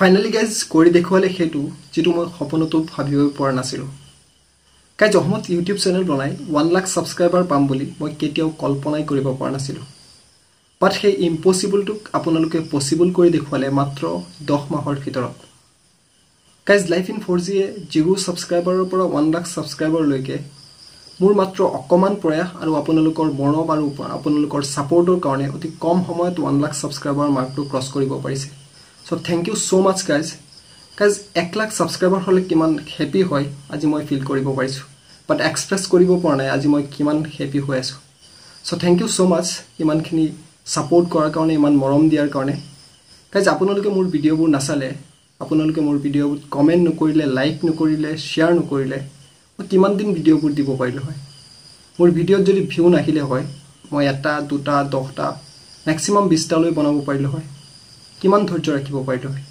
finally guys কৰি দেখুৱালে সেইটো যিটো মই সপোনতো ভাবিব পৰা নাছিলোঁ কাইজ অসমত ইউটিউব চেনেল বনাই ওৱান লাখ ছাবস্ক্ৰাইবাৰ পাম বুলি মই কেতিয়াও কল্পনাই কৰিব পৰা নাছিলোঁ বাট সেই ইম্পচিবলটোক আপোনালোকে পচিবল কৰি দেখুৱালে মাত্ৰ দহ মাহৰ ভিতৰত কাইজ লাইফ ইন ফ'ৰ জিয়ে জিৰো ছাবস্ক্ৰাইবাৰৰ পৰা ওৱান লাখ ছাবস্ক্ৰাইবাৰলৈকে মোৰ মাত্ৰ অকণমান প্ৰয়াস আৰু আপোনালোকৰ মৰম আৰু আপোনালোকৰ ছাপৰ্টৰ কাৰণে অতি কম সময়ত ওৱান লাখ ছাবস্ক্ৰাইবাৰ মাৰ্কটো ক্ৰছ কৰিব পাৰিছে so' thank you so' much guys guys এক লাখ ছাবস্ক্ৰাইবাৰ হ'লে কিমান হেপী হয় আজি মই ফিল কৰিব পাৰিছোঁ বাট এক্সপ্ৰেছ কৰিব পৰা নাই আজি মই কিমান হেপী হৈ আছোঁ চ' থেংক ইউ ছ' মাছ ইমানখিনি ছাপৰ্ট কৰাৰ কাৰণে ইমান মৰম দিয়াৰ কাৰণে গাইজ আপোনালোকে মোৰ ভিডিঅ'বোৰ নাচালে আপোনালোকে মোৰ ভিডিঅ'বোৰ কমেণ্ট নকৰিলে লাইক নকৰিলে শ্বেয়াৰ নকৰিলে মই কিমান দিন ভিডিঅ'বোৰ দিব পাৰিলোঁ হয় মোৰ ভিডিঅ'ত যদি ভিউ নাহিলে হয় মই এটা দুটা দহটা মেক্সিমাম বিছটালৈ বনাব পাৰিলোঁ হয় কিমান ধৈৰ্য ৰাখিব পাৰিলোঁ হয়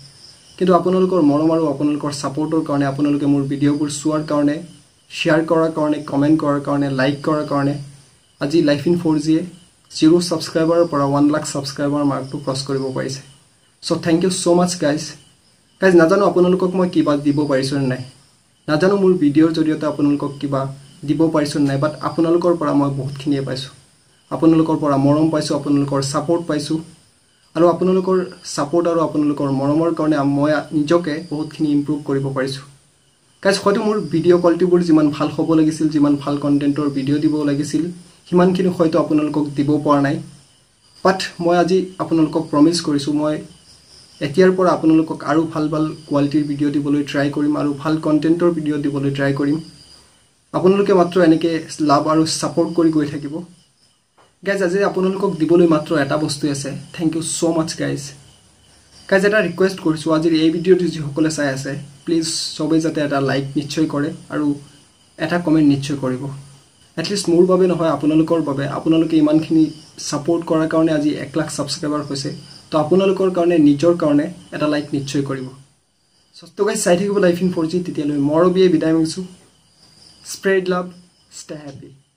কিন্তু আপোনালোকৰ মৰম আৰু আপোনালোকৰ ছাপৰ্টৰ কাৰণে আপোনালোকে মোৰ ভিডিঅ'বোৰ চোৱাৰ কাৰণে শ্বেয়াৰ কৰাৰ কাৰণে কমেণ্ট কৰাৰ কাৰণে লাইক কৰাৰ কাৰণে আজি লাইফ ইন ফ'ৰ জিয়ে জিৰ' ছাবস্ক্ৰাইবাৰৰ পৰা ওৱান লাখ ছাবস্ক্ৰাইবাৰ মাৰ্কটো ক্ৰছ কৰিব পাৰিছে so' thank you so' much guys guys নাজানো আপোনালোকক মই কিবা দিব পাৰিছোঁনে নাই নাজানো মোৰ ভিডিঅ'ৰ জৰিয়তে আপোনালোকক কিবা দিব পাৰিছোঁনে নাই বাট আপোনালোকৰ পৰা মই বহুতখিনিয়ে পাইছোঁ আপোনালোকৰ পৰা মৰম পাইছোঁ আপোনালোকৰ ছাপৰ্ট পাইছোঁ আৰু আপোনালোকৰ ছাপৰ্ট আৰু আপোনালোকৰ মৰমৰ কাৰণে মই নিজকে বহুতখিনি ইম্প্ৰুভ কৰিব পাৰিছোঁ কাজ হয়তো মোৰ ভিডিঅ' কোৱালিটিবোৰ যিমান ভাল হ'ব লাগিছিল যিমান ভাল কণ্টেণ্টৰ ভিডিঅ' দিব লাগিছিল সিমানখিনি হয়তো আপোনালোকক দিব পৰা নাই বাট মই আজি আপোনালোকক প্ৰমিছ কৰিছোঁ মই এতিয়াৰ পৰা আপোনালোকক আৰু ভাল ভাল কোৱালিটিৰ ভিডিঅ' দিবলৈ ট্ৰাই কৰিম আৰু ভাল কণ্টেণ্টৰ ভিডিঅ' দিবলৈ ট্ৰাই কৰিম আপোনালোকে মাত্ৰ এনেকৈ লাভ আৰু ছাপৰ্ট কৰি গৈ থাকিব গাইজ আজি আপোনালোকক দিবলৈ মাত্ৰ এটা বস্তু আছে thank you so' much guys guys এটা ৰিকুৱেষ্ট কৰিছোঁ আজিৰ এই ভিডিঅ'টো যিসকলে চাই আছে প্লিজ চবেই যাতে এটা লাইক নিশ্চয় কৰে আৰু এটা কমেণ্ট নিশ্চয় কৰিব এটলিষ্ট মোৰ বাবে নহয় আপোনালোকৰ বাবে আপোনালোকে ইমানখিনি ছাপৰ্ট কৰাৰ কাৰণে আজি এক লাখ ছাবস্ক্ৰাইবাৰ হৈছে তো আপোনালোকৰ কাৰণে নিজৰ কাৰণে এটা লাইক নিশ্চয় কৰিব চষ্ট গাইজ চাই থাকিব লাইফ ইন ফ'ৰ জি তেতিয়ালৈ মৰবিয়ে বিদায় মাগিছোঁ স্প্ৰেড লাভ ষ্টে হেপী